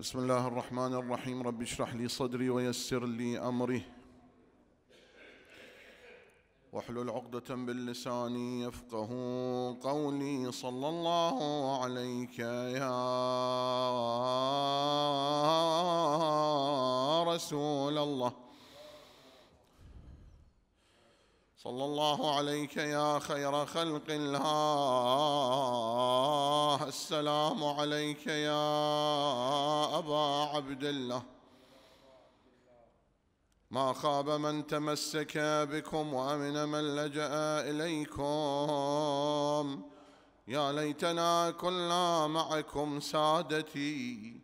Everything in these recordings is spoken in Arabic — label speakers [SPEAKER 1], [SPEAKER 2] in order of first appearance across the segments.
[SPEAKER 1] بسم الله الرحمن الرحيم رب اشرح لي صدري ويسر لي امري واحلل عقدة باللسان يفقه قولي صلى الله عليك يا رسول الله صلى الله عليك يا خير خلق الله السلام عليك يا أبا عبد الله ما خاب من تمسك بكم وأمن من لجأ إليكم يا ليتنا كنا معكم سادتي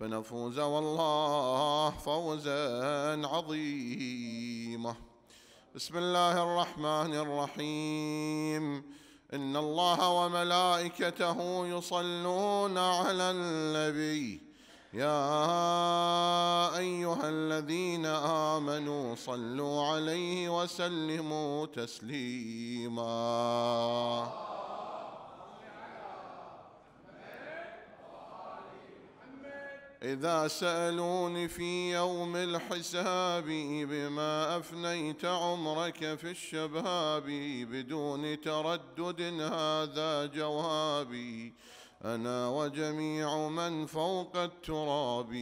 [SPEAKER 1] فنفوز والله فوزا عظيما بسم الله الرحمن الرحيم ان الله وملائكته يصلون على النبي يا ايها الذين امنوا صلوا عليه وسلموا تسليما إذا سألوني في يوم الحساب بما أفنيت عمرك في الشباب بدون تردد هذا جوابي أنا وجميع من فوق التراب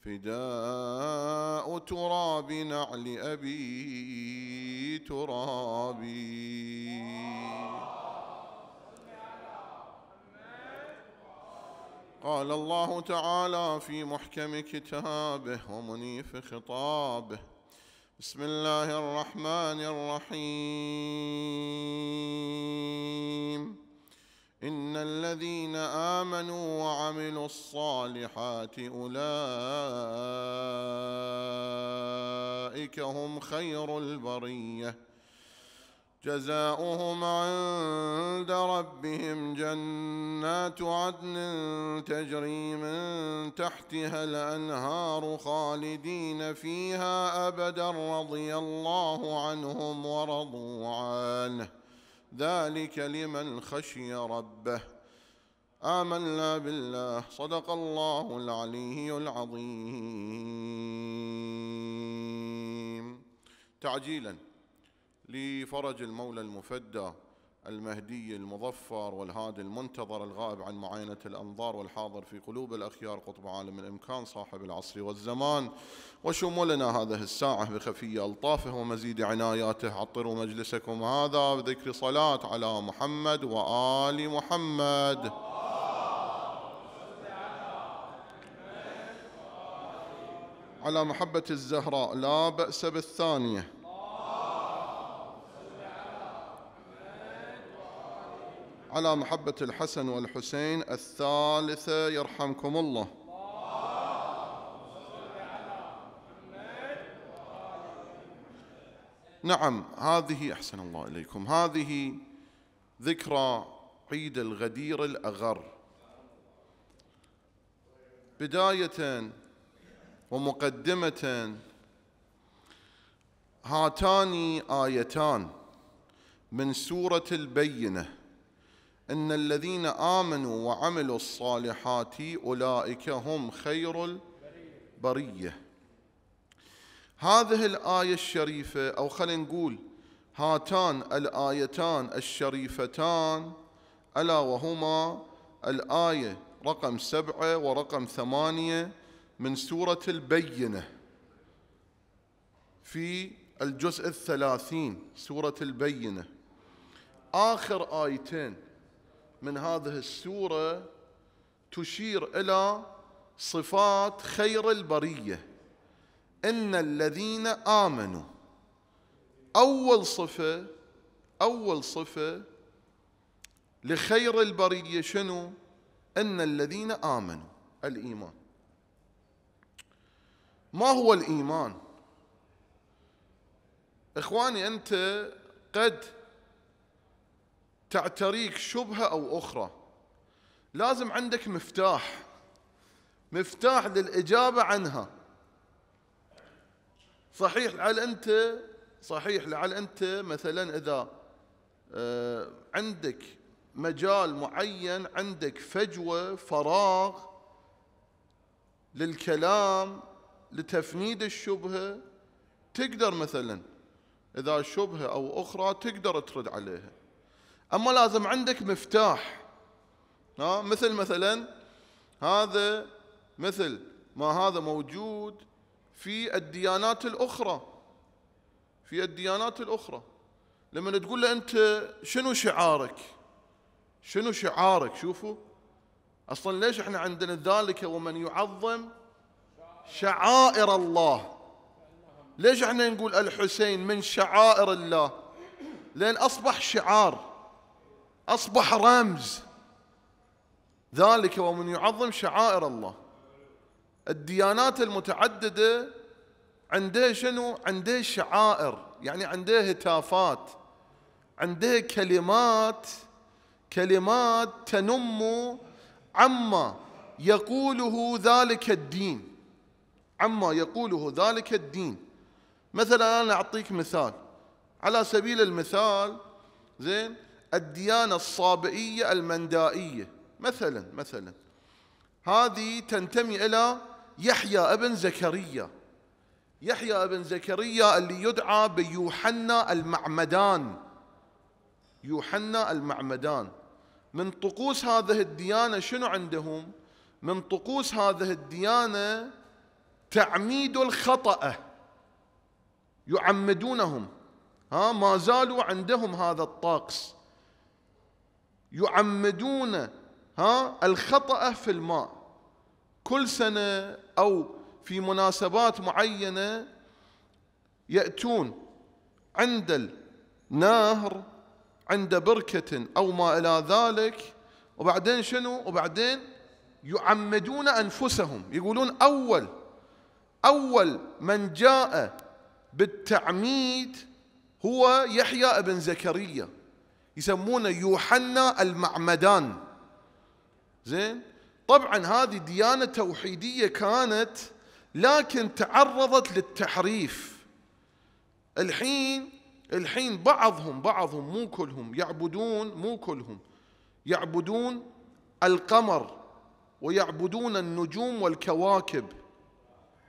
[SPEAKER 1] فداء تراب نعل أبي ترابي قال الله تعالى في محكم كتابه ومنيف خطابه بسم الله الرحمن الرحيم ان الذين امنوا وعملوا الصالحات اولئك هم خير البريه جزاؤهم عند ربهم جنات عدن تجري من تحتها الانهار خالدين فيها ابدا رضي الله عنهم ورضوا عنه ذلك لمن خشي ربه امنا بالله صدق الله العلي العظيم تعجيلا لفرج المولى المفدى المهدي المظفر والهادي المنتظر الغائب عن معاينة الأنظار والحاضر في قلوب الأخيار قطب عالم الإمكان صاحب العصر والزمان وشمولنا هذه الساعة بخفي ألطافه ومزيد عناياته عطروا مجلسكم هذا بذكر صلاة على محمد وآل محمد على محبة الزهراء لا بأس بالثانية على محبة الحسن والحسين الثالثة يرحمكم الله نعم هذه أحسن الله إليكم هذه ذكرى عيد الغدير الأغر بداية ومقدمة هاتان آيتان من سورة البينة ان الذين امنوا وعملوا الصالحات اولئك هم خير البريه هذه الايه الشريفه او خلينا نقول هاتان الايتان الشريفتان الا وهما الايه رقم سبعه ورقم ثمانيه من سوره البينه في الجزء الثلاثين سوره البينه اخر ايتين من هذه السوره تشير الى صفات خير البريه ان الذين امنوا اول صفه اول صفه لخير البريه شنو ان الذين امنوا الايمان ما هو الايمان اخواني انت قد تعتريك شبهة أو أخرى لازم عندك مفتاح مفتاح للإجابة عنها صحيح لعل أنت صحيح لعل أنت مثلا إذا آه، عندك مجال معين عندك فجوة فراغ للكلام لتفنيد الشبهة تقدر مثلا إذا شبهة أو أخرى تقدر ترد عليها اما لازم عندك مفتاح ها مثل مثلا هذا مثل ما هذا موجود في الديانات الاخرى في الديانات الاخرى لما تقول له انت شنو شعارك شنو شعارك شوفوا اصلا ليش احنا عندنا ذلك ومن يعظم شعائر الله ليش احنا نقول الحسين من شعائر الله لان اصبح شعار أصبح رمز ذلك ومن يعظم شعائر الله الديانات المتعددة عندها شنو؟ عندها شعائر يعني عندها هتافات عندها كلمات كلمات تنم عما يقوله ذلك الدين عما يقوله ذلك الدين مثلا أنا أعطيك مثال على سبيل المثال زين الديانة الصابئية المندائية مثلا مثلا هذه تنتمي إلى يحيى ابن زكريا يحيى ابن زكريا اللي يدعى بيوحنا المعمدان يوحنا المعمدان من طقوس هذه الديانة شنو عندهم من طقوس هذه الديانة تعميد الخطأ يعمدونهم ها ما زالوا عندهم هذا الطقس يعمدون ها الخطأ في الماء كل سنة أو في مناسبات معينة يأتون عند النهر عند بركة أو ما إلى ذلك وبعدين شنو وبعدين يعمدون أنفسهم يقولون أول أول من جاء بالتعميد هو يحيى ابن زكريا يسمونه يوحنا المعمدان زين طبعا هذه ديانة توحيدية كانت لكن تعرضت للتحريف الحين الحين بعضهم بعضهم مو كلهم يعبدون مو كلهم يعبدون القمر ويعبدون النجوم والكواكب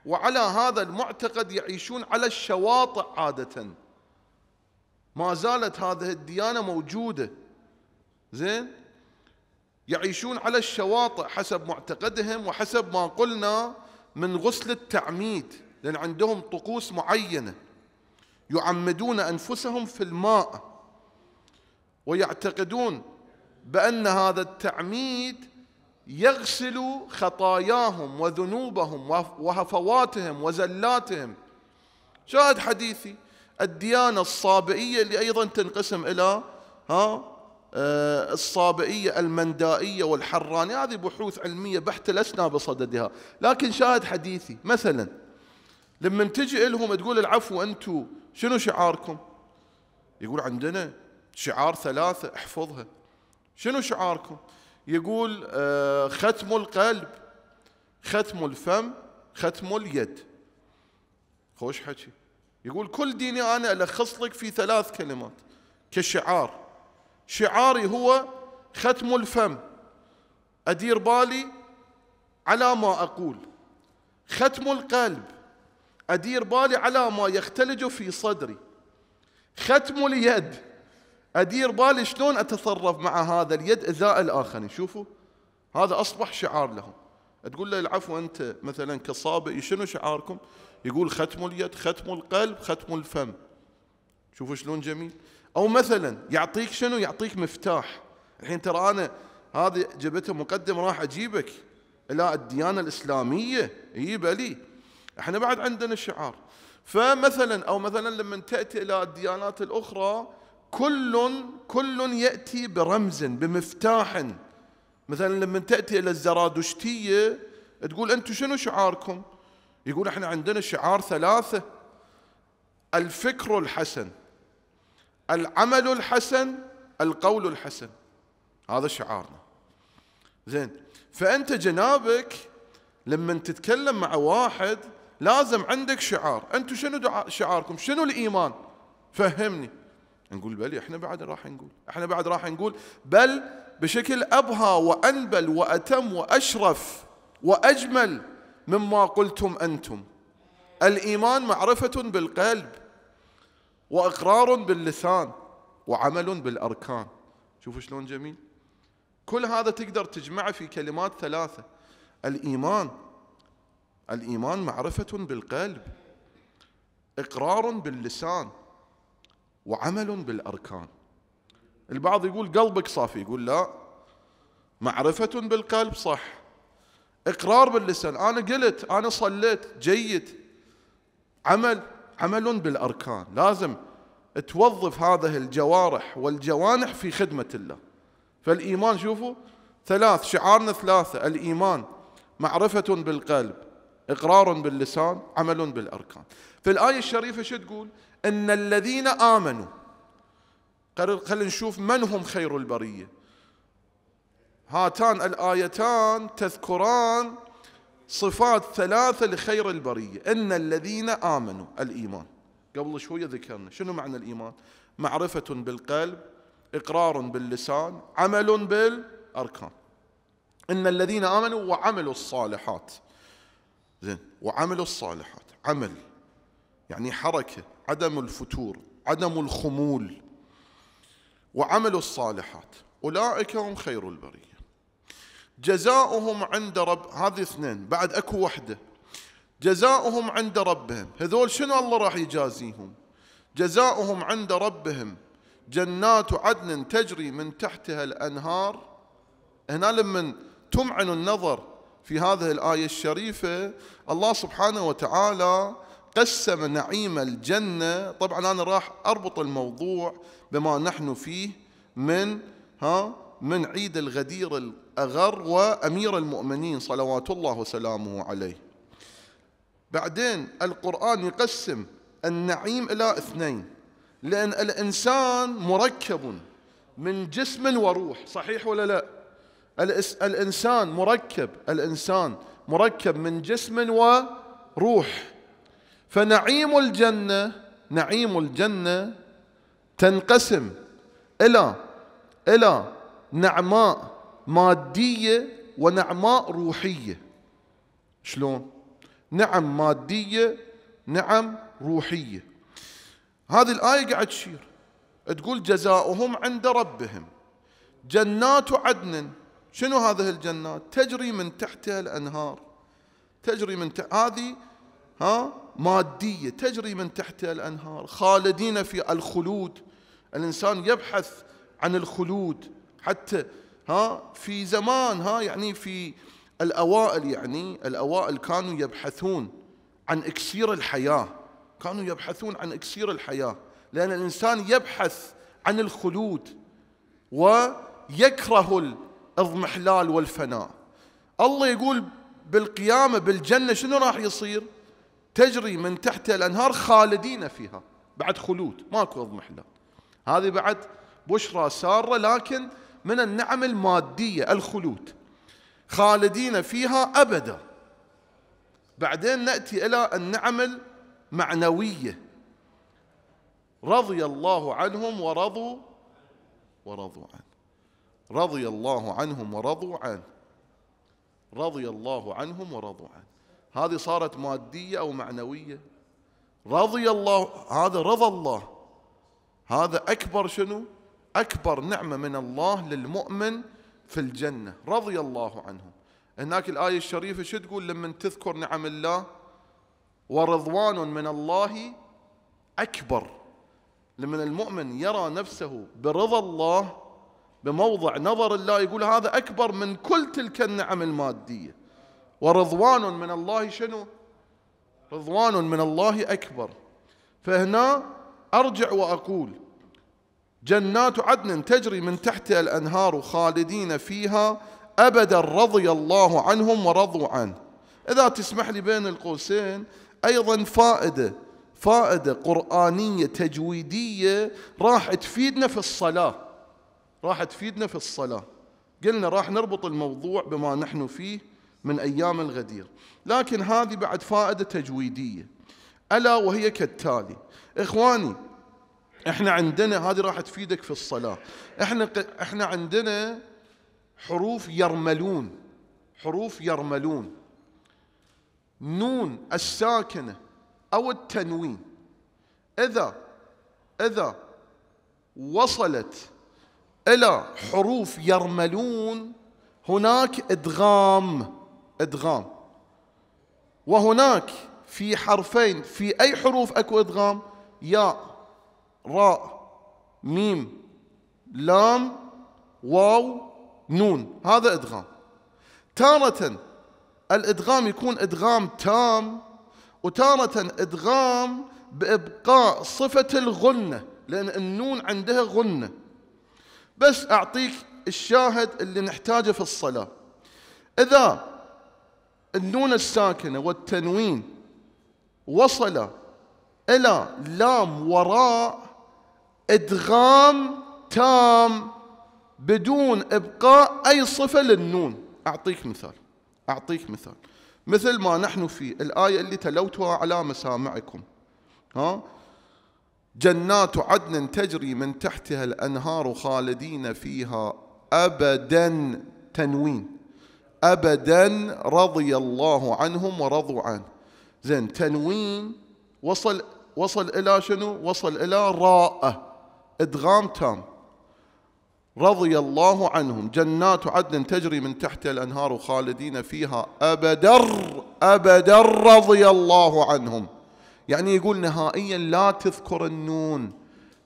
[SPEAKER 1] وعلى هذا المعتقد يعيشون على الشواطئ عاده ما زالت هذه الديانة موجودة زين يعيشون على الشواطئ حسب معتقدهم وحسب ما قلنا من غسل التعميد لأن عندهم طقوس معينة يعمدون أنفسهم في الماء ويعتقدون بأن هذا التعميد يغسل خطاياهم وذنوبهم وهفواتهم وزلاتهم شاهد حديثي الديانة الصابئية اللي أيضا تنقسم إلى ها آه، الصابئية المندائية والحرانية هذه بحوث علمية بحتة لسنا بصددها لكن شاهد حديثي مثلا لما تجي لهم تقول العفو أنتم شنو شعاركم يقول عندنا شعار ثلاثة احفظها شنو شعاركم يقول آه، ختم القلب ختم الفم ختم اليد خوش حكي يقول كل ديني أنا ألخص لك في ثلاث كلمات كشعار شعاري هو ختم الفم أدير بالي على ما أقول ختم القلب أدير بالي على ما يختلج في صدري ختم اليد أدير بالي شلون أتصرف مع هذا اليد إذاء الآخرين شوفوا هذا أصبح شعار لهم تقول له العفو أنت مثلا كصابئ شنو شعاركم يقول ختم اليد ختم القلب ختم الفم شوفوا شلون جميل او مثلا يعطيك شنو يعطيك مفتاح الحين ترى انا هذه جبتها مقدم راح اجيبك الى الديانه الاسلاميه هي بلي احنا بعد عندنا شعار فمثلا او مثلا لما تاتي الى الديانات الاخرى كل كل ياتي برمز بمفتاح مثلا لما تاتي الى الزرادشتيه تقول انتم شنو شعاركم؟ يقول احنا عندنا شعار ثلاثة الفكر الحسن العمل الحسن القول الحسن هذا شعارنا زين فأنت جنابك لما تتكلم مع واحد لازم عندك شعار أنتم شنو شعاركم شنو الإيمان فهمني نقول بلي احنا بعد راح نقول احنا بعد راح نقول بل بشكل أبهى وأنبل وأتم وأشرف وأجمل مما قلتم أنتم الإيمان معرفة بالقلب وإقرار باللسان وعمل بالأركان شوفوا شلون جميل كل هذا تقدر تجمعه في كلمات ثلاثة الإيمان الإيمان معرفة بالقلب إقرار باللسان وعمل بالأركان البعض يقول قلبك صافي يقول لا معرفة بالقلب صح إقرار باللسان أنا قلت أنا صليت جيد عمل عمل بالأركان لازم توظف هذه الجوارح والجوانح في خدمة الله فالإيمان شوفوا ثلاث شعارنا ثلاثة الإيمان معرفة بالقلب إقرار باللسان عمل بالأركان في الآية الشريفة شو تقول إن الذين آمنوا خلينا نشوف من هم خير البرية هاتان الآيتان تذكران صفات ثلاثة لخير البرية إن الذين آمنوا الإيمان قبل شوية ذكرنا شنو معنى الإيمان معرفة بالقلب إقرار باللسان عمل بالأركان إن الذين آمنوا وعملوا الصالحات زين وعملوا الصالحات عمل يعني حركة عدم الفتور عدم الخمول وعملوا الصالحات أولئك هم خير البرية جزاؤهم عند رب هذه اثنين بعد اكو وحده جزاؤهم عند ربهم هذول شنو الله راح يجازيهم جزاؤهم عند ربهم جنات عدن تجري من تحتها الانهار هنا لما تمعن النظر في هذه الايه الشريفه الله سبحانه وتعالى قسم نعيم الجنه طبعا انا راح اربط الموضوع بما نحن فيه من ها من عيد الغدير أغر وأمير المؤمنين صلوات الله وسلامه عليه بعدين القرآن يقسم النعيم إلى اثنين لأن الإنسان مركب من جسم وروح صحيح ولا لا الإنسان مركب الإنسان مركب من جسم وروح فنعيم الجنة نعيم الجنة تنقسم إلى إلى نعماء مادية ونعماء روحية شلون؟ نعم مادية نعم روحية هذه الآية قاعد تشير تقول جزاؤهم عند ربهم جنات عدن شنو هذه الجنات تجري من تحتها الأنهار تجري من تحت هذه ها مادية تجري من تحتها الأنهار خالدين في الخلود الإنسان يبحث عن الخلود حتى ها في زمان ها يعني في الأوائل يعني الأوائل كانوا يبحثون عن إكسير الحياة كانوا يبحثون عن إكسير الحياة لأن الإنسان يبحث عن الخلود ويكره الاضمحلال والفناء الله يقول بالقيامة بالجنة شنو راح يصير تجري من تحت الأنهار خالدين فيها بعد خلود ماكو اضمحلال هذه بعد بشرى سارة لكن من النعم المادية الخلود خالدين فيها أبدا بعدين نأتي إلى النعم المعنوية رضي الله عنهم ورضوا ورضوا عنه رضي الله عنهم ورضوا عنه رضي الله عنهم ورضوا عنه هذه صارت مادية أو معنوية رضي الله هذا رضى الله هذا أكبر شنو أكبر نعمة من الله للمؤمن في الجنة رضي الله عنه هناك الآية الشريفة شو تقول لما تذكر نعم الله ورضوان من الله أكبر لما المؤمن يرى نفسه برضا الله بموضع نظر الله يقول هذا أكبر من كل تلك النعم المادية ورضوان من الله شنو رضوان من الله أكبر فهنا أرجع وأقول جنات عدن تجري من تحتها الأنهار خالدين فيها أبدا رضي الله عنهم ورضوا عنه إذا تسمح لي بين القوسين أيضا فائدة فائدة قرآنية تجويدية راح تفيدنا في الصلاة راح تفيدنا في الصلاة قلنا راح نربط الموضوع بما نحن فيه من أيام الغدير لكن هذه بعد فائدة تجويدية ألا وهي كالتالي إخواني احنا عندنا هذه راح تفيدك في الصلاة احنا احنا عندنا حروف يرملون حروف يرملون نون الساكنة أو التنوين إذا إذا وصلت إلى حروف يرملون هناك إدغام إدغام وهناك في حرفين في أي حروف أكو إدغام ياء راء ميم لام واو نون هذا إدغام تارة الإدغام يكون إدغام تام وتارة إدغام بإبقاء صفة الغنة لأن النون عندها غنة بس أعطيك الشاهد اللي نحتاجه في الصلاة إذا النون الساكنة والتنوين وصل إلى لام وراء ادغام تام بدون ابقاء اي صفه للنون اعطيك مثال اعطيك مثال مثل ما نحن في الايه اللي تلوتها على مسامعكم ها جنات عدن تجري من تحتها الانهار خالدين فيها ابدا تنوين ابدا رضي الله عنهم ورضوا عنه زين تنوين وصل وصل الى شنو وصل الى راءه إدغام تام رضي الله عنهم جنات عدن تجري من تحت الأنهار خالدين فيها أبدر أبدر رضي الله عنهم يعني يقول نهائيا لا تذكر النون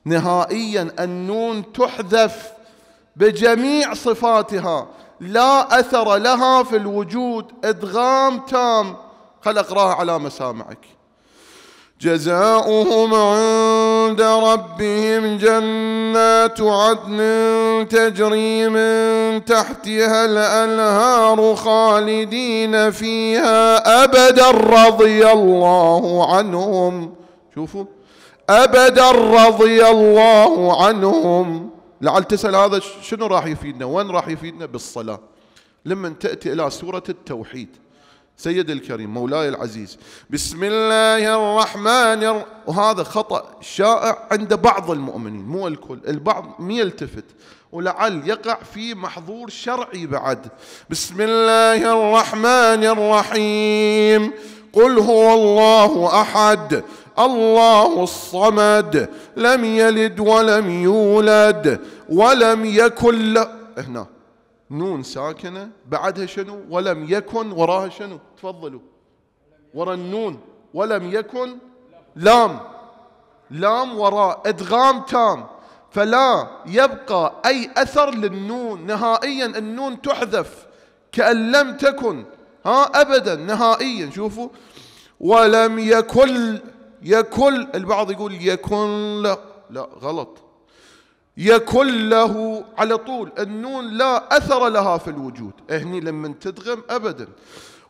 [SPEAKER 1] نهائيا النون تحذف بجميع صفاتها لا أثر لها في الوجود إدغام تام خل أقراها على مسامعك جزاؤهم عند ربهم جنات عدن تجري من تحتها الانهار خالدين فيها ابدا رضي الله عنهم شوفوا ابدا رضي الله عنهم لعل تسال هذا شنو راح يفيدنا وين راح يفيدنا بالصلاه لما تاتي الى سوره التوحيد سيد الكريم مولاي العزيز بسم الله الرحمن الرحيم وهذا خطأ شائع عند بعض المؤمنين مو الكل البعض ما يلتفت ولعل يقع في محظور شرعي بعد بسم الله الرحمن الرحيم قل هو الله أحد الله الصمد لم يلد ولم يولد ولم يكن له هنا نون ساكنة بعدها شنو ولم يكن وراها شنو تفضلوا ورا النون ولم يكن لام لام وراء ادغام تام فلا يبقى اي اثر للنون نهائيا النون تحذف كان لم تكن ها ابدا نهائيا شوفوا ولم يكن يكل البعض يقول يكن لا لا غلط يكن له على طول النون لا أثر لها في الوجود هني لما تدغم أبدا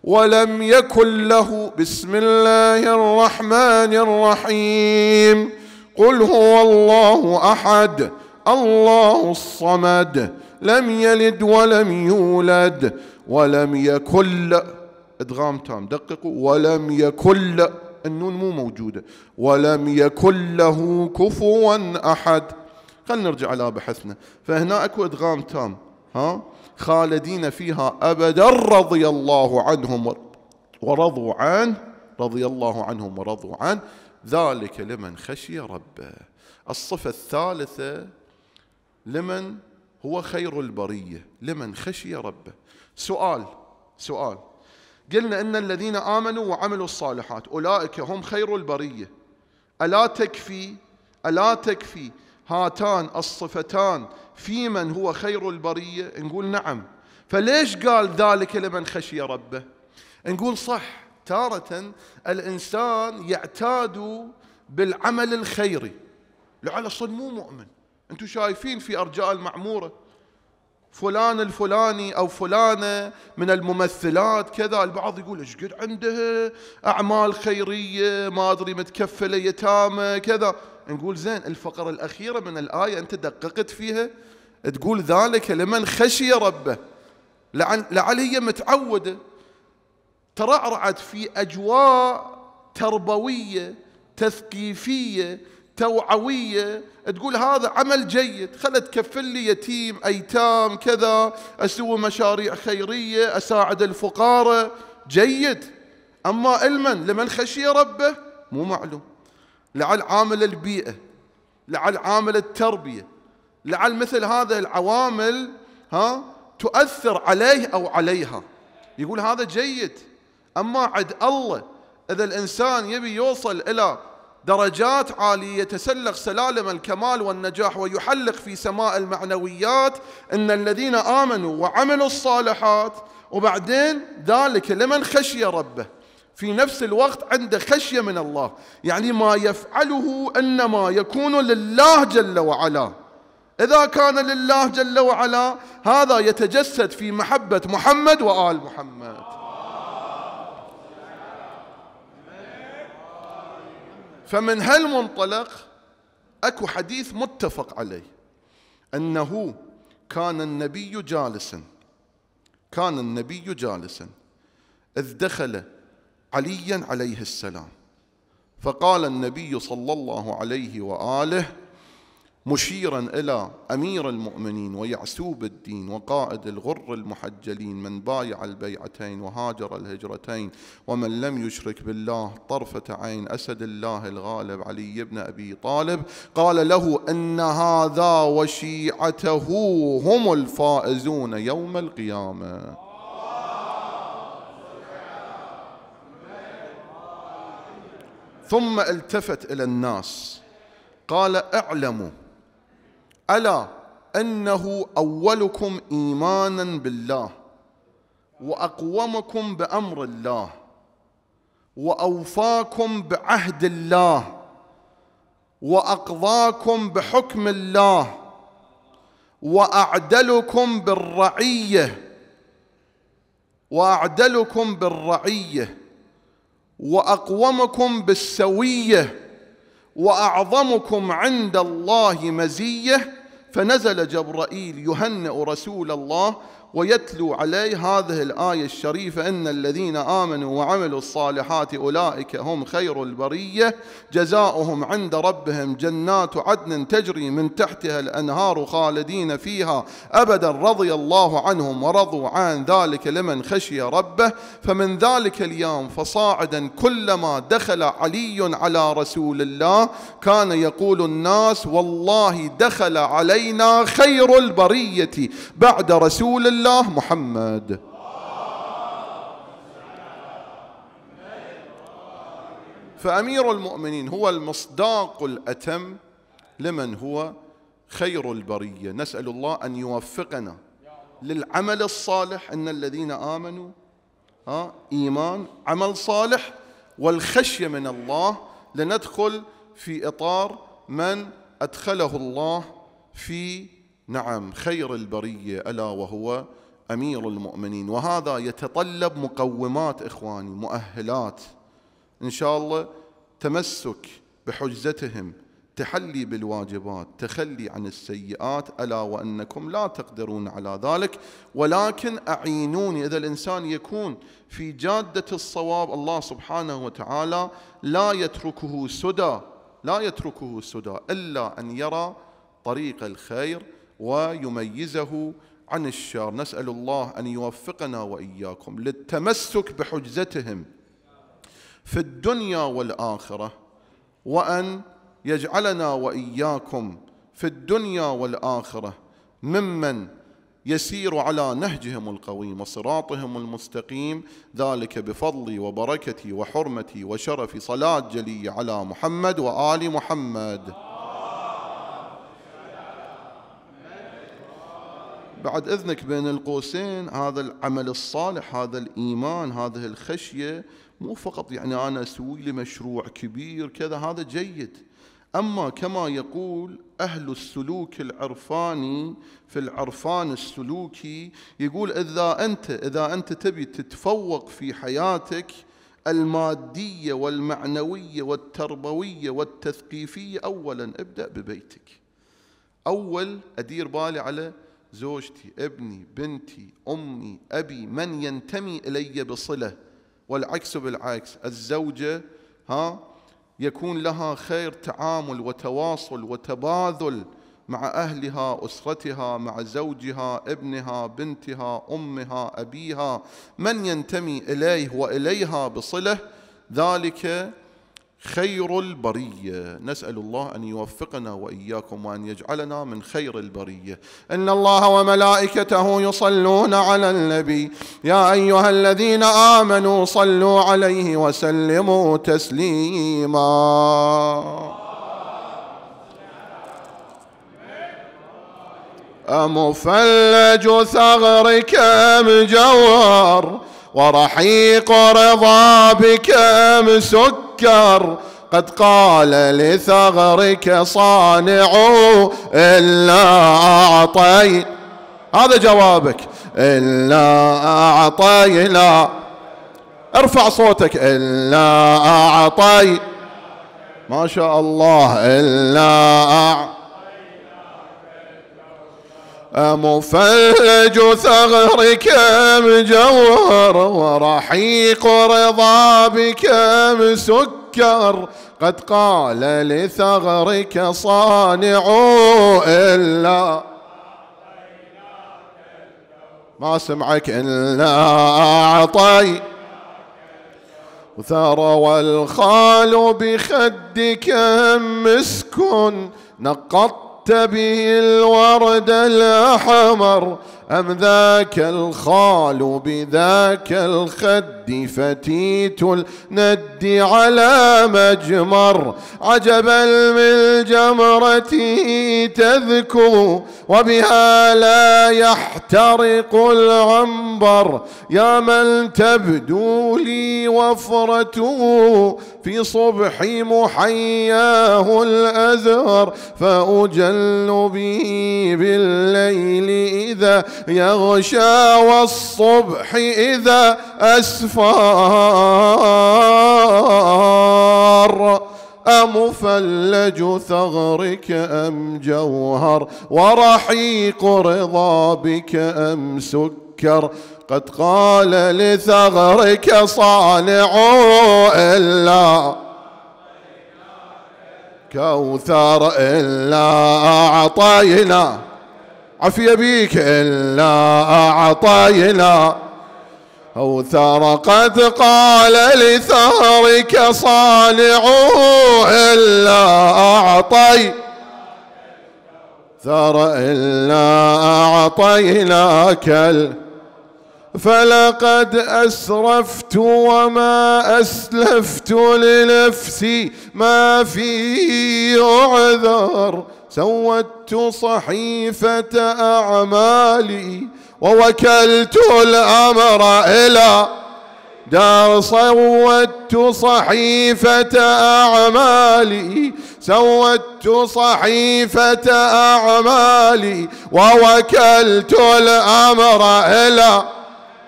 [SPEAKER 1] ولم يكن له بسم الله الرحمن الرحيم قل هو الله أحد الله الصمد لم يلد ولم يولد ولم يكن ادغام تام دققوا ولم يكن له النون مو موجوده ولم يكن له كفوا احد خلينا نرجع على بحثنا فهنا اكو ادغام تام ها خالدين فيها ابدا رضي الله عنهم ورضوا عنه رضي الله عنهم ورضوا عنه ذلك لمن خشي ربه الصفة الثالثة لمن هو خير البرية لمن خشي ربه سؤال سؤال قلنا إن الذين آمنوا وعملوا الصالحات أولئك هم خير البرية ألا تكفي ألا تكفي هاتان الصفتان في من هو خير البرية نقول نعم فليش قال ذلك لمن خشي ربه نقول صح تارة الإنسان يعتاد بالعمل الخيري لعل الصد مو مؤمن أنتم شايفين في أرجاء المعمورة فلان الفلاني أو فلانة من الممثلات كذا البعض يقول ايش قد عندها أعمال خيرية ما أدري متكفلة يتامى كذا نقول زين الفقرة الأخيرة من الآية أنت دققت فيها تقول ذلك لمن خشي ربه لعل هي متعودة ترعرعت في أجواء تربوية تثقيفية توعوية تقول هذا عمل جيد خلت تكفل لي يتيم أيتام كذا أسوي مشاريع خيرية أساعد الفقراء جيد أما المن لمن خشي ربه مو معلوم لعل عامل البيئة لعل عامل التربية لعل مثل هذا العوامل ها تؤثر عليه أو عليها يقول هذا جيد أما عد الله إذا الإنسان يبي يوصل إلى درجات عالية يتسلق سلالم الكمال والنجاح ويحلق في سماء المعنويات إن الذين آمنوا وعملوا الصالحات وبعدين ذلك لمن خشي ربه في نفس الوقت عنده خشية من الله يعني ما يفعله إنما يكون لله جل وعلا إذا كان لله جل وعلا هذا يتجسد في محبة محمد وآل محمد فمن هالمنطلق أكو حديث متفق عليه أنه كان النبي جالسا كان النبي جالسا إذ دخل عليا عليه السلام فقال النبي صلى الله عليه واله مشيرا الى امير المؤمنين ويعسوب الدين وقائد الغر المحجلين من بايع البيعتين وهاجر الهجرتين ومن لم يشرك بالله طرفه عين اسد الله الغالب علي بن ابي طالب قال له ان هذا وشيعته هم الفائزون يوم القيامه ثم التفت إلى الناس قال اعلموا ألا أنه أولكم إيمانا بالله وأقومكم بأمر الله وأوفاكم بعهد الله وأقضاكم بحكم الله وأعدلكم بالرعية وأعدلكم بالرعية واقومكم بالسويه واعظمكم عند الله مزيه فنزل جبرائيل يهنئ رسول الله ويتلو عليه هذه الآية الشريفة إن الذين آمنوا وعملوا الصالحات أولئك هم خير البرية جزاؤهم عند ربهم جنات عدن تجري من تحتها الأنهار خالدين فيها أبدا رضي الله عنهم ورضوا عن ذلك لمن خشي ربه فمن ذلك اليوم فصاعدا كلما دخل علي على رسول الله كان يقول الناس والله دخل علينا خير البرية بعد رسول الله الله محمد فأمير المؤمنين هو المصداق الأتم لمن هو خير البرية نسأل الله أن يوفقنا للعمل الصالح إن الذين آمنوا ها آه، إيمان عمل صالح والخشية من الله لندخل في إطار من أدخله الله في نعم خير البريه الا وهو امير المؤمنين وهذا يتطلب مقومات اخواني مؤهلات ان شاء الله تمسك بحجتهم تحلي بالواجبات تخلي عن السيئات الا وانكم لا تقدرون على ذلك ولكن اعينوني اذا الانسان يكون في جاده الصواب الله سبحانه وتعالى لا يتركه سدى لا يتركه سدى الا ان يرى طريق الخير ويميزه عن الشر نسأل الله أن يوفقنا وإياكم للتمسك بحجزتهم في الدنيا والآخرة وأن يجعلنا وإياكم في الدنيا والآخرة ممن يسير على نهجهم القويم وصراطهم المستقيم ذلك بفضلي وبركتي وحرمتي وشرف صلاة جلي على محمد وآل محمد بعد إذنك بين القوسين هذا العمل الصالح هذا الإيمان هذه الخشية مو فقط يعني أنا أسوي لي مشروع كبير كذا هذا جيد أما كما يقول أهل السلوك العرفاني في العرفان السلوكي يقول إذا أنت إذا أنت تبي تتفوق في حياتك المادية والمعنوية والتربوية والتثقيفية أولا ابدأ ببيتك أول أدير بالي على زوجتي ابني بنتي أمي أبي من ينتمي إلي بصلة والعكس بالعكس الزوجة ها يكون لها خير تعامل وتواصل وتباذل مع أهلها أسرتها مع زوجها ابنها بنتها أمها أبيها من ينتمي إليه وإليها بصلة ذلك خير البريه نسال الله ان يوفقنا واياكم وان يجعلنا من خير البريه ان الله وملائكته يصلون على النبي يا ايها الذين امنوا صلوا عليه وسلموا تسليما أمفلج ثغرك جوار ورحيق رضا بك مسك فكر قد قال لثغرك صانع إلا أعطي هذا جوابك إلا أعطي لا ارفع صوتك إلا أعطي ما شاء الله إلا أعطي أمفلج ثغرك بجوهر ورحيق رضابك بسكر قد قال لثغرك صانع إلا ما سمعك إلا أعطي وثروى الخال بخدك مسك نقط أصبت به الورد الأحمر أم ذاك الخال بذاك الخد فتيت الند على مجمر عجبا من جمرة تذكو وبها لا يحترق العنبر يا من تبدو لي وفرته في صبح محياه الأزهر فأجل به بالليل إذا يغشى والصبح إذا أسفار أمفلج ثغرك أم جوهر ورحيق رضا بك أم سكر قد قال لثغرك صانع إلا كوثر إلا أعطيناه عفي بيك إلا أعطينا أوثر قد قال لثارك صانعه إلا أعطي ثار إلا أعطيناك فلقد أسرفت وما أسلفت لنفسي ما في عذر سودت صحيفة أعمالي ووكلت الأمر إلى دار سودت صحيفة أعمالي سودت صحيفة أعمالي ووكلت الأمر إلى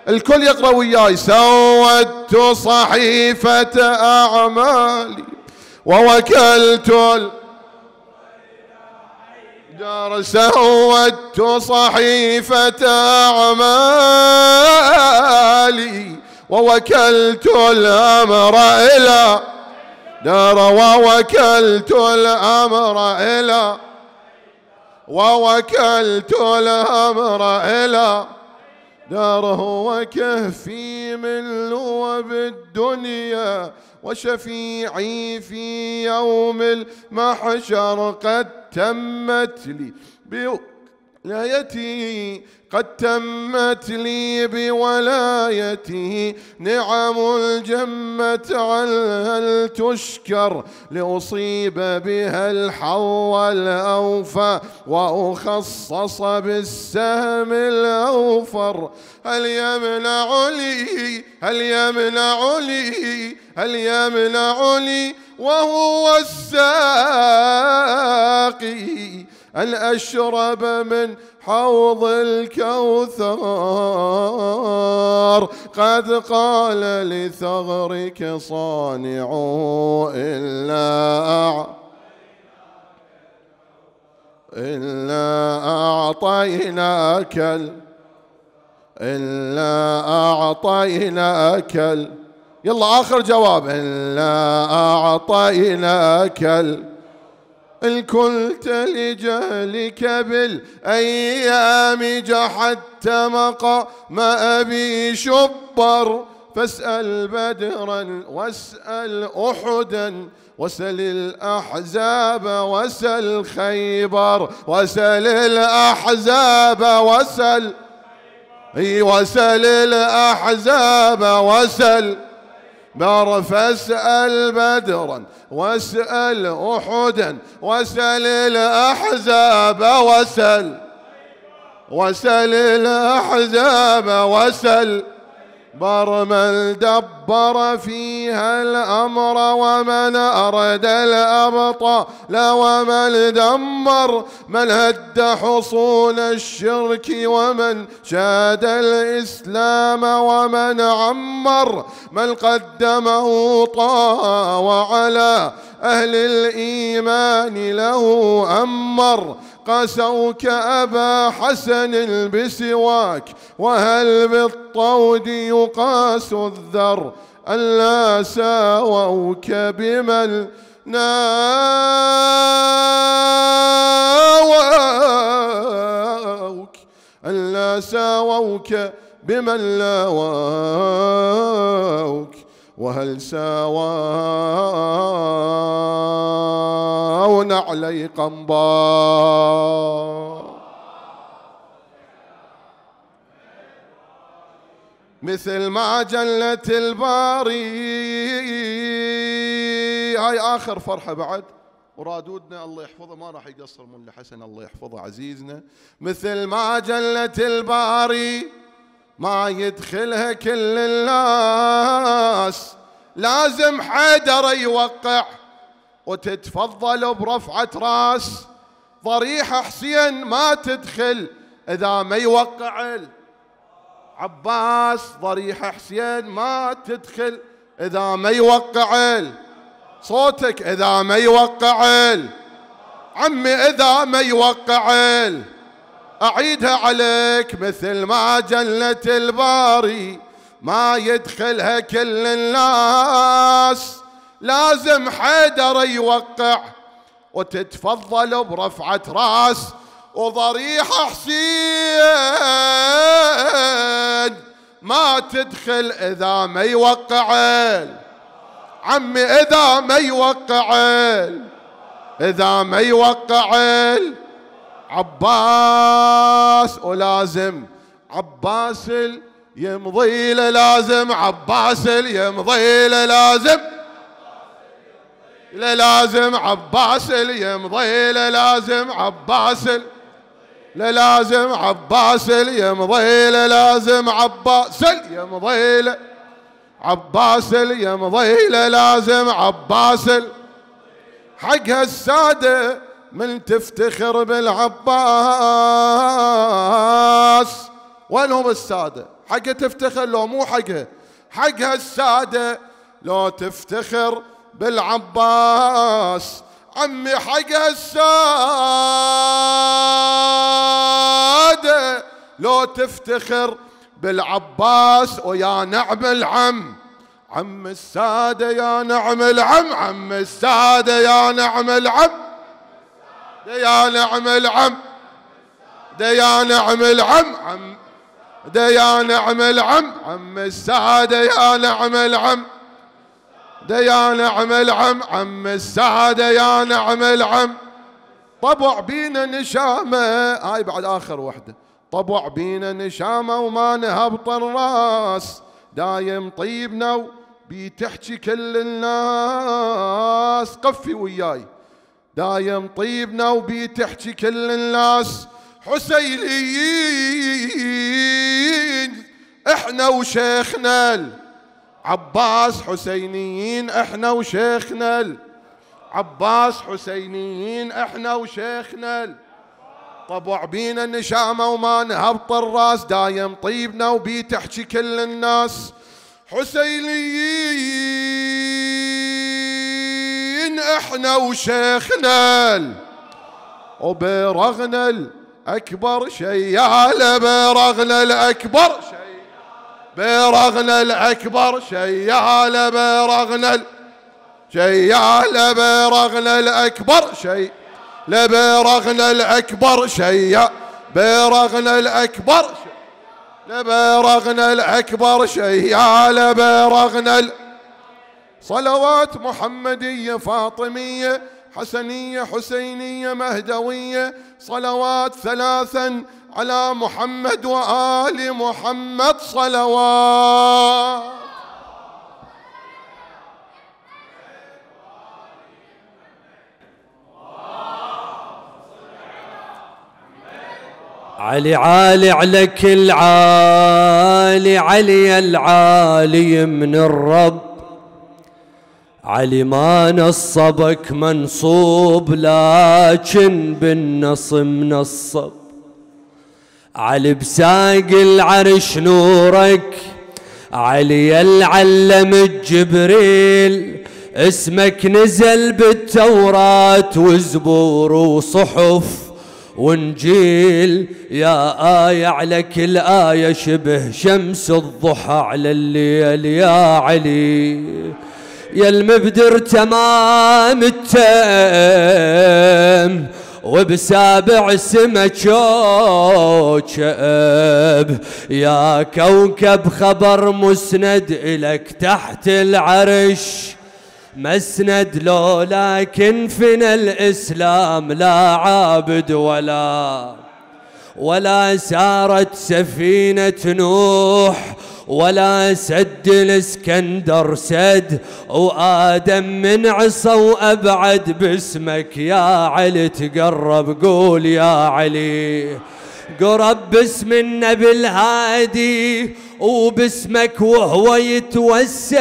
[SPEAKER 1] الكل يقرأ وياي سودت صحيفة أعمالي ووكلت الأمر دار سودت صحيفة أعمالي ووكلت الأمر إلى دار ووكلت الأمر إلى ووكلت الأمر إلى داره وكهفي من لوب الدنيا وشفيعي في يوم المحشر قد تمت لي ولايته قد تمت لي بولايته نعم الجمت عنها تشكر لأصيب بها الحظ الأوفى وأخصص بالسهم الأوفر هل يمنع لي هل يمنع لي هل يمنع لي وهو الساقي أن أشرب من حوض الكوثر قد قال لثغرك صانع إلا إلا أعطيناك إلا أعطيناك يلا آخر جواب إلا أعطيناك ال... الكل تلج لك بالأيام جحدت مقام أبي شبر فاسأل بدرا واسأل أحدا وسل الأحزاب وسل خيبر وسل الأحزاب وسل وسل الأحزاب وسل, وسل, الأحزاب وسل بر فاسأل بدرا واسأل أحدا واسأل الأحزاب واسأل واسأل الأحزاب واسأل بر من دبر فيها الأمر ومن أرد الأبطال ومن دمر من هد حصون الشرك ومن شاد الإسلام ومن عمر من قدمه طه وعلى أهل الإيمان له أمر قسوك أبا حسن بسواك وهل بالطود يقاس الذر ألا ساووك بمن ناوك ألا ساووك بمن لاواك وهل ساواك عين عليك انبار مثل ما جلت الباري هاي آخر فرحة بعد ورادودنا الله يحفظه ما راح يقصر من حسن الله يحفظه عزيزنا مثل ما جلت الباري ما يدخلها كل الناس لازم حيدر يوقع وتتفضل برفعة راس ضريحة حسين ما تدخل إذا ما يوقع عباس ضريحة حسين ما تدخل إذا ما يوقع صوتك إذا ما يوقع عمي إذا ما يوقع أعيدها عليك مثل ما جلت الباري ما يدخلها كل الناس لازم حيدر يوقع وتتفضل برفعة راس وضريحة حسين ما تدخل إذا ما يوقع عمي إذا ما يوقع إذا ما يوقع عباس ولازم عباس يمضي لازم عباس يمضي لازم لازم عباس اليمضي لازم عباس لازم عباس اليمضي لازم عباس اليمضي عباس اليمضي لازم عباس حق هالسادة من تفتخر بالعباس وينهم السادة حقه تفتخر لو مو حقها حق هالسادة لو تفتخر بالعباس عمي حق السادة لو تفتخر بالعباس ويا نعم العم عم السادة يا نعم العم عم السادة يا نعم العم يا نعم العم يا نعم العم عم يا نعم العم عم السادة يا نعم العم ده يا نعم العم عم السعادة يا نعم العم طبع بينا نشامة هاي بعد آخر وحدة طبع بينا نشامة وما نهبط الراس دايم طيبنا بتحكي كل الناس قفي وياي دايم طيبنا وبيتحكي كل الناس حسينيين احنا وشيخنا عباس حسينيين احنا وشيخنا عباس حسينيين احنا وشيخنا طبع بينا النشامة وما نهبط الراس دايم طيبنا وبي تحكي كل الناس حسينيين احنا وشيخنا وبرغنا الأكبر شيال برغنا الأكبر برغنا الأكبر شيال برغنا شيال برغنا الأكبر شي لبرغنا الأكبر شي برغنا الأكبر لبرغنا الأكبر شيال لبرغنا صلوات محمدية فاطمية حسنية حسينية مهدوية صلوات ثلاثا على محمد وآل محمد صلوات
[SPEAKER 2] علي عالي على كل عالي علي العالي من الرب علي ما نصبك منصوب لكن بالنصب منصب على بساق العرش نورك علي العلم جبريل اسمك نزل بالتوراة وزبور وصحف وانجيل يا آية على كل آية شبه شمس الضحى على الليل يا علي يا المبدر تمام التام وبسابع السما كوكب يا كوكب خبر مسند إلك تحت العرش مسند لكن فينا الإسلام لا عابد ولا ولا سارت سفينة نوح ولا سد الاسكندر سد وادم من عصى وابعد باسمك يا علي تقرب قول يا علي قرب باسم النبي الهادي وباسمك وهو يتوسل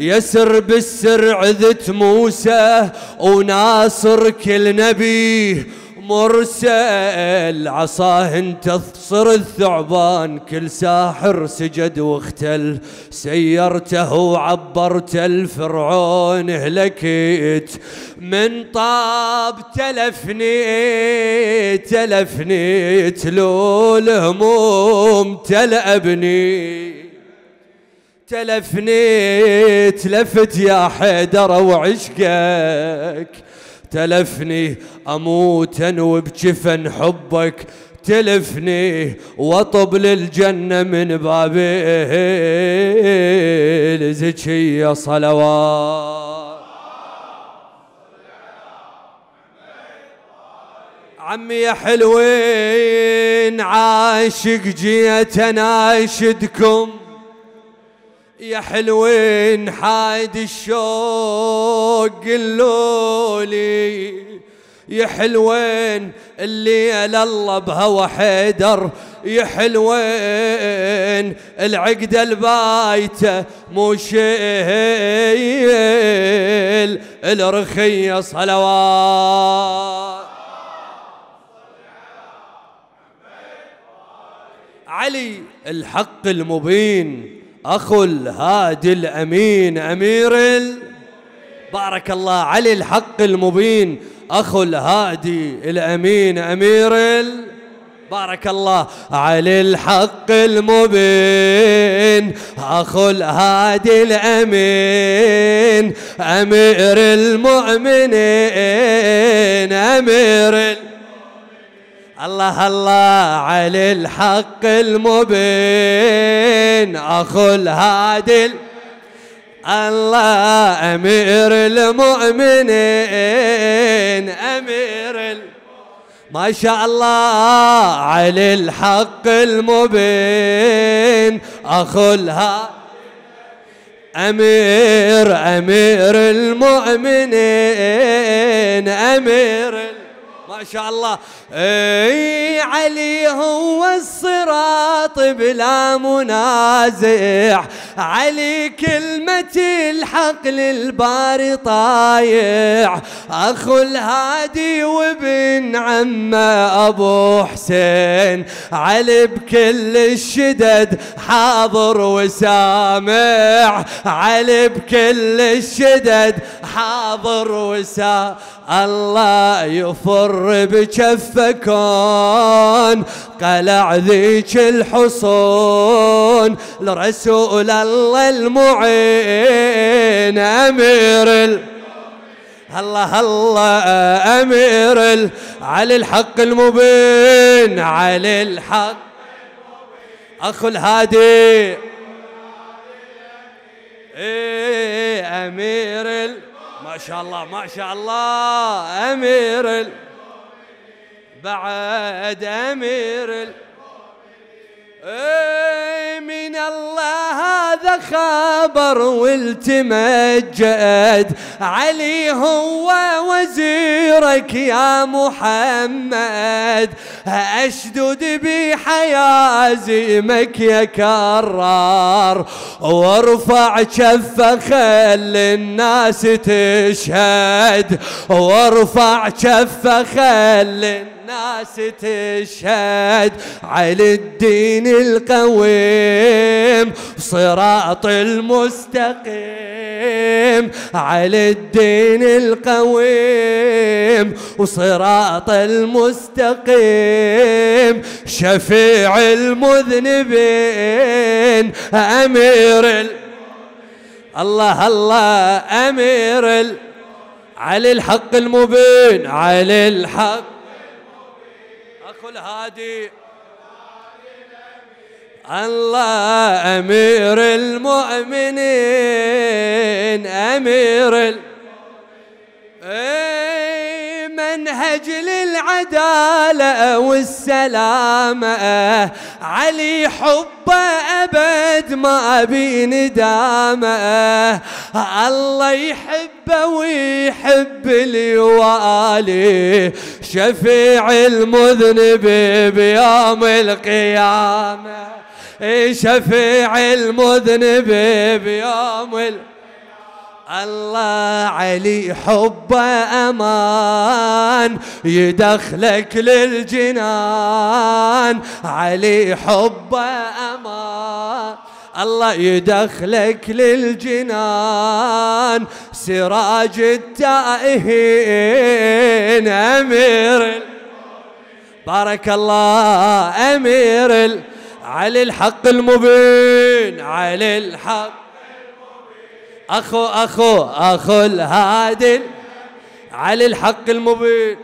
[SPEAKER 2] يسر بالسر عذت موسى وناصر كل نبي مرسل عصاه تصر الثعبان كل ساحر سجد واختل سيرته وعبرت الفرعون هلكت من طاب تلفني تلفني لو الهموم تلأبني تلفني تلفت يا حيدر وعشقك تلفني اموت وبجفن حبك تلفني واطب للجنة من بابي زكية صلوات عمي يا حلوين عاشق جيت اناشدكم يا حلوين حايد الشوق قلولي يا حلوين اللي على الله بهوى حيدر يا حلوين العقد البايتة مو شيل الرخية صلوات علي الحق المبين أخو الهادي الأمين أمير ال... بارك الله علي الحق المبين أخو الهادي الأمين أمير ال... بارك الله علي الحق المبين أخو الهادي الأمين أمير المؤمنين أمير ال... الله الله على الحق المبين أخو الهادي الله أمير المؤمنين أمير ما شاء الله على الحق المبين أخو الهادل أمير أمير المؤمنين أمير ما شاء الله اي علي هو الصراط بلا منازع علي كلمة الحق للبار طايع أخو الهادي وابن عمه أبو حسين علي بكل الشدد حاضر وسامع علي بكل الشدد حاضر وسامع الله يفر بكفه فكان قلع ذيك الحصون لرسول الله المعين أمير ال... الله الله أمير على الحق المبين على الحق أخو الهادي إيه أمير ما شاء الله ما شاء الله أمير بعد أمير إيه، من الله هذا خبر والتمجد علي هو وزيرك يا محمد أشدد بحيازمك يا كرار وارفع كفة خل الناس تشهد وارفع كفة خل الناس الناس تشهد على الدين القويم صراط المستقيم على الدين القويم وصراط المستقيم شفيع المذنبين أمير ال... الله الله أمير ال... على الحق المبين على الحق اخو الهادي الله امير المؤمنين امير ال... إيه، منهج للعدالة والسلامة علي حبه أبد ما أبي ندامة الله يحبه ويحب الوالي شفيع المذنب بيوم القيامة شفيع المذنب بيوم القيامة الله علي حبه امان يدخلك للجنان علي حبه امان الله يدخلك للجنان سراج التائهين أمير بارك الله أمير ال... على الحق المبين على الحق أخو أخو أخو الهادل على الحق المبين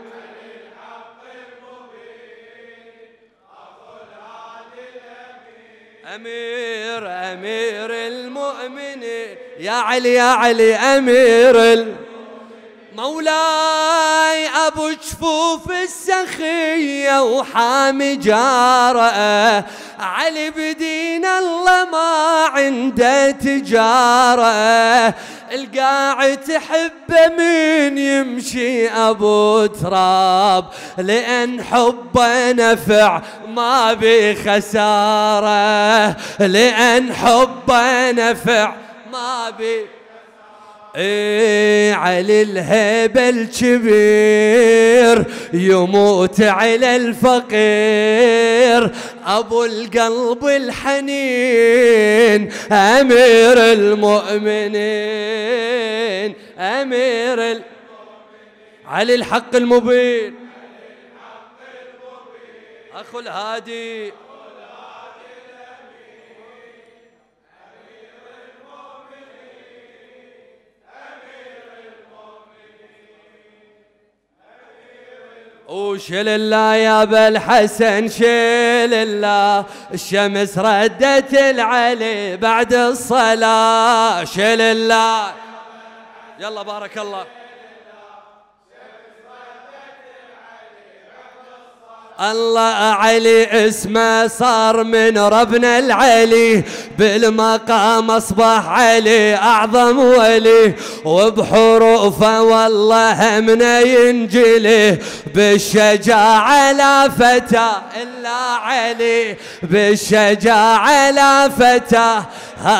[SPEAKER 2] أمير أمير المؤمنين يا علي يا علي أمير المؤمنين مولاي ابو جفوف السخيه وحامي جاره علي بدين الله ما عنده تجاره القاعد تحب من يمشي ابو تراب لان حبه نفع ما بخساره لان حبه نفع ما بخساره ايه علي الهبل كبير يموت على الفقير ابو القلب الحنين امير المؤمنين امير المؤمنين علي الحق المبين علي الحق المبين اخو الهادي وشل الله يا ابا الحسن شل الله الشمس ردت العلي بعد الصلاه شل الله يلا بارك الله الله علي اسمه صار من ربنا العلي بالمقام اصبح علي اعظم ولي وبحروفه والله همنا ينجلي بالشجاعة لا فتى الا علي بالشجاعة لا فتى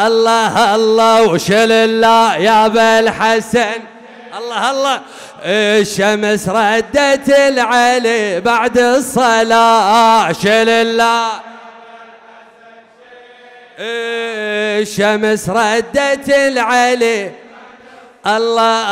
[SPEAKER 2] الله الله وشل الله يا الحسن الله الله الشمس ردت العلي بعد الصلاة شل الله الشمس ردت العلي الله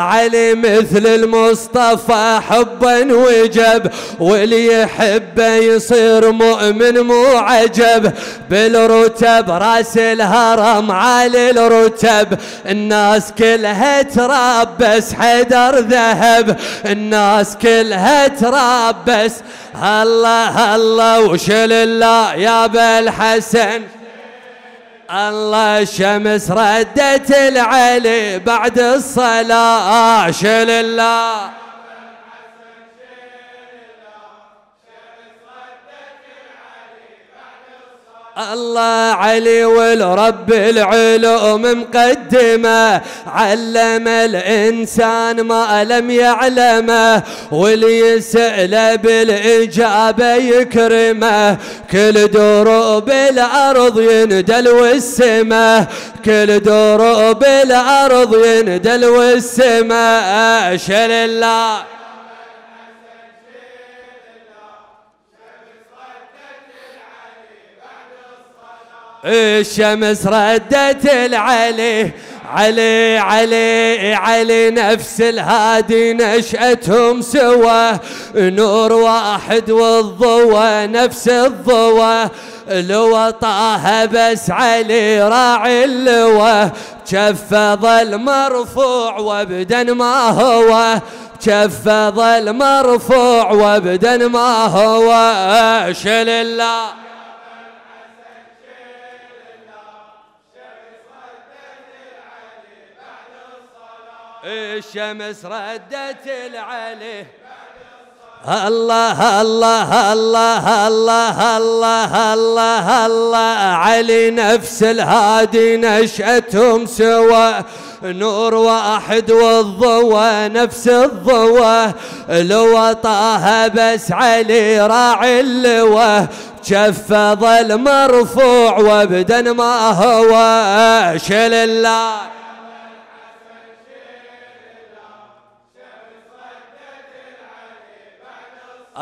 [SPEAKER 2] علي مثل المصطفى حبا وجب واللي يحبه يصير مؤمن مو عجب بالرتب راس الهرم على الرتب الناس كلها تراب بس حدر ذهب الناس كلها تراب بس الله الله وشل الله يا بالحسن الله الشمس ردت العلي بعد الصلاة شل الله الله علي والرب العلوم مقدمه علم الانسان ما لم يعلمه واللي يسأله بالاجابه يكرمه كل دروب الارض يندل والسماء كل دروب الارض يندل والسماء شل الله الشمس ردت العلي علي علي علي نفس الهادي نشأتهم سوا نور واحد والضوى نفس الضوى لو طاها بس علي راعي اللوى كف ظل مرفوع وابدا ما هو كف ظل مرفوع وابدا ما هو شل الله الشمس ردت العلي الله الله الله الله الله الله الله علي نفس الهادي نشأتهم سوا نور واحد والضوى نفس الضوى لو طه بس علي راعي اللوى جف ظل مرفوع وابدا ما هو شل الله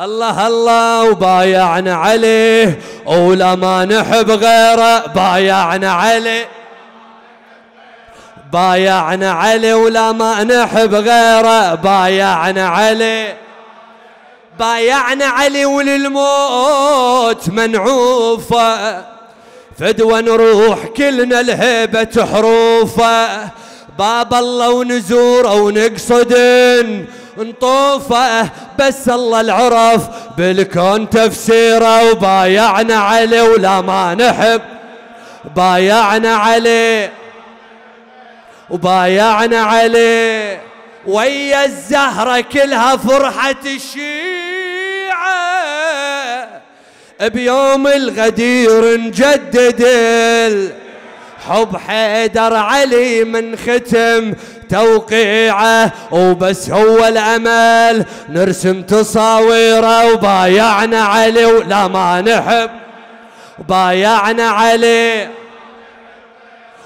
[SPEAKER 2] الله الله وبايعنا عليه ولا ما نحب غيره بايعنا عليه بايعنا علي ولا ما نحب غيره بايعنا علي بايعنا علي وللموت منعوفة فدوى نروح كلنا الهيبة حروفة باب الله ونزوره ونقصدن نطوفه بس الله العرف بالكون تفسيره وبايعنا عليه ولا ما نحب بايعنا عليه وبايعنا عليه ويا الزهرة كلها فرحة الشيعة بيوم الغدير نجدد حب حيدر علي من ختم توقيعه وبس هو الامل نرسم تصاويره وبايعنا علي ولا ما نحب بايعنا علي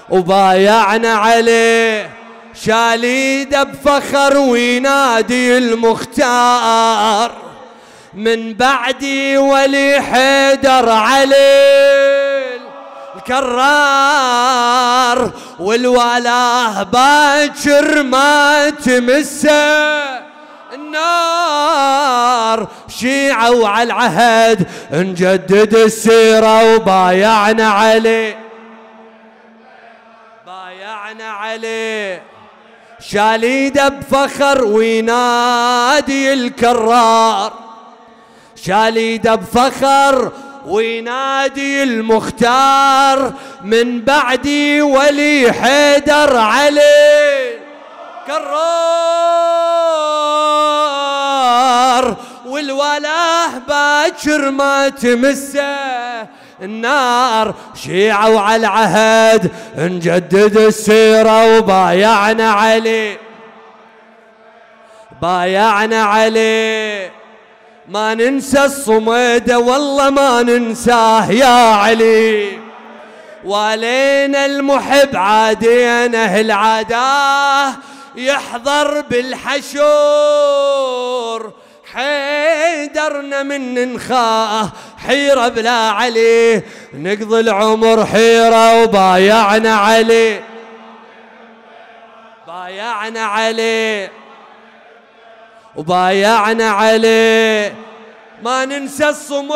[SPEAKER 2] وبايعنا عليه شاليده بفخر وينادي المختار من بعدي ولي حيدر علي كرار والولاه باكر ما تمسه النار شيعة وعلى العهد نجدد السيرة وبايعنا عليه بايعنا عليه شاليده بفخر وينادي الكرار شاليده بفخر وينادي المختار من بعدي ولي حيدر علي كرار والولاه باكر ما تمسه النار شيعة وعلى العهد نجدد السيرة وبايعنا عليه بايعنا عليه ما ننسى الصميدة والله ما ننساه يا علي ولينا المحب عادين أهل عداه يحضر بالحشور حيدرنا من نخاه حيرة بلا علي نقضي العمر حيرة وبايعنا علي بايعنا عليه وبايعنا عليه ما ننسى الصمود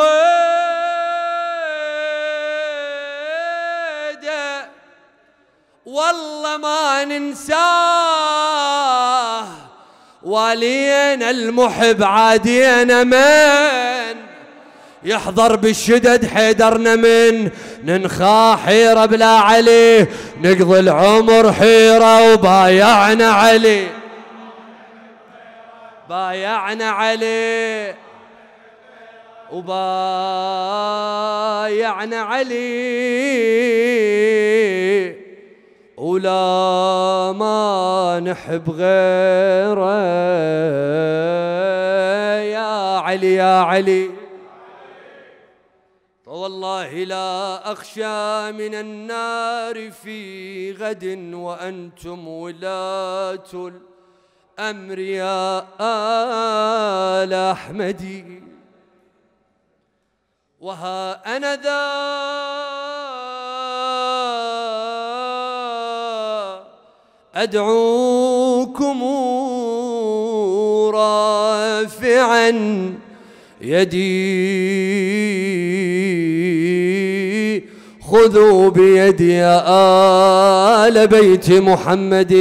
[SPEAKER 2] والله ما ننساه ولينا المحب عادينا من يحضر بالشدد حيدرنا من ننخا حيرة بلا عليه نقضي العمر حيرة وبايعنا عليه بايعنا عليه وبايعنا علي ولا ما نحب غيره يا علي يا علي فوالله لا أخشى من النار في غد وأنتم ولاة أمر يا آل أحمدي وها أنا ذا أدعوكم رافعا يدي خذوا بيدي يا آل بيت محمد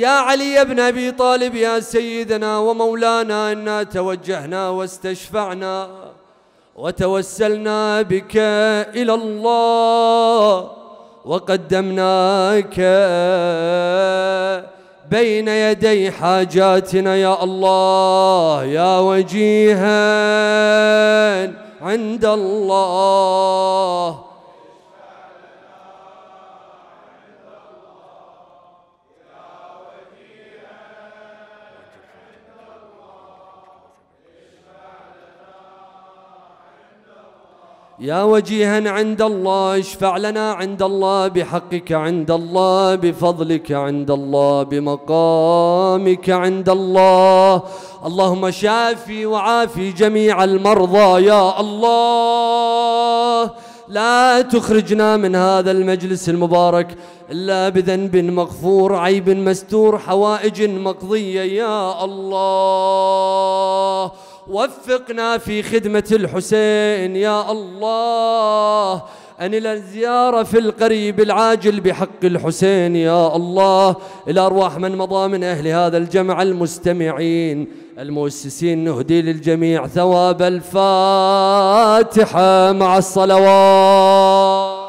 [SPEAKER 2] يا علي بن أبي طالب يا سيدنا ومولانا إنا توجهنا واستشفعنا وتوسلنا بك إلى الله وقدمناك بين يدي حاجاتنا يا الله يا وجيها عند الله يا وجيها عند الله اشفع لنا عند الله بحقك عند الله بفضلك عند الله بمقامك عند الله اللهم شافي وعافي جميع المرضى يا الله لا تخرجنا من هذا المجلس المبارك إلا بذنب مغفور عيب مستور حوائج مقضية يا الله وفقنا في خدمة الحسين يا الله أن إلى الزيارة في القريب العاجل بحق الحسين يا الله إلى أرواح من مضى من أهل هذا الجمع المستمعين المؤسسين نهدي للجميع ثواب الفاتحة مع الصلوات